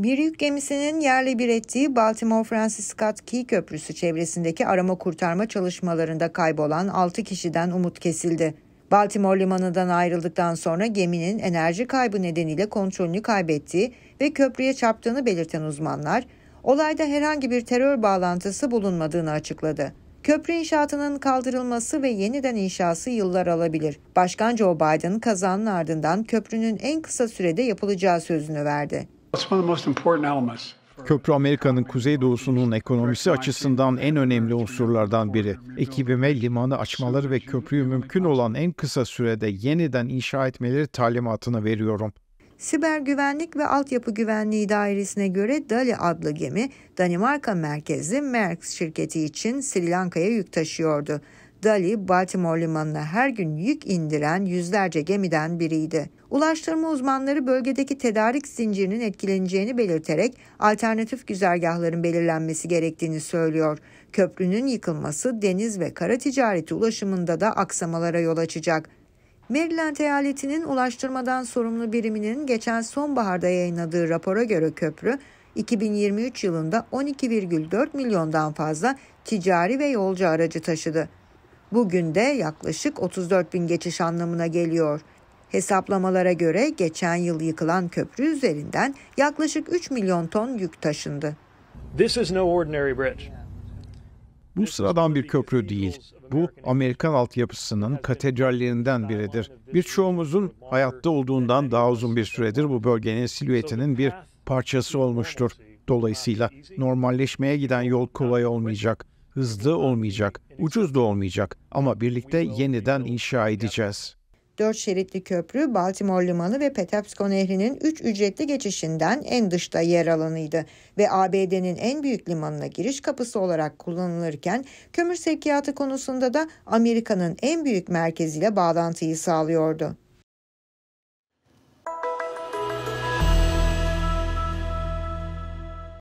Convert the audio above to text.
Bir yük gemisinin yerle bir ettiği Baltimore Francis Scott Key Köprüsü çevresindeki arama kurtarma çalışmalarında kaybolan 6 kişiden umut kesildi. Baltimore limanından ayrıldıktan sonra geminin enerji kaybı nedeniyle kontrolünü kaybettiği ve köprüye çarptığını belirten uzmanlar, olayda herhangi bir terör bağlantısı bulunmadığını açıkladı. Köprü inşaatının kaldırılması ve yeniden inşası yıllar alabilir. Başkan Joe Biden kazanın ardından köprünün en kısa sürede yapılacağı sözünü verdi. Köprü Amerika'nın kuzeydoğusunun ekonomisi açısından en önemli unsurlardan biri. Ekibime limanı açmaları ve köprüyü mümkün olan en kısa sürede yeniden inşa etmeleri talimatını veriyorum. Siber Güvenlik ve Altyapı Güvenliği Dairesi'ne göre Dali adlı gemi Danimarka merkezli Merck şirketi için Sri Lanka'ya yük taşıyordu. Dali, Baltimore limanına her gün yük indiren yüzlerce gemiden biriydi. Ulaştırma uzmanları bölgedeki tedarik zincirinin etkileneceğini belirterek alternatif güzergahların belirlenmesi gerektiğini söylüyor. Köprünün yıkılması deniz ve kara ticareti ulaşımında da aksamalara yol açacak. Maryland eyaletinin ulaştırmadan sorumlu biriminin geçen sonbaharda yayınladığı rapora göre köprü 2023 yılında 12,4 milyondan fazla ticari ve yolcu aracı taşıdı. Bugün de yaklaşık 34 bin geçiş anlamına geliyor. Hesaplamalara göre geçen yıl yıkılan köprü üzerinden yaklaşık 3 milyon ton yük taşındı. This is no ordinary bridge. Bu sıradan bir köprü değil. Bu Amerikan altyapısının katedrallerinden biridir. Birçoğumuzun hayatta olduğundan daha uzun bir süredir bu bölgenin silüetinin bir parçası olmuştur. Dolayısıyla normalleşmeye giden yol kolay olmayacak hızlı olmayacak, ucuz da olmayacak ama birlikte yeniden inşa edeceğiz. Dört şeritli köprü Baltimore Limanı ve Patapsco Nehri'nin üç ücretli geçişinden en dışta yer alanıydı ve ABD'nin en büyük limanına giriş kapısı olarak kullanılırken kömür sevkiyatı konusunda da Amerika'nın en büyük merkeziyle bağlantıyı sağlıyordu.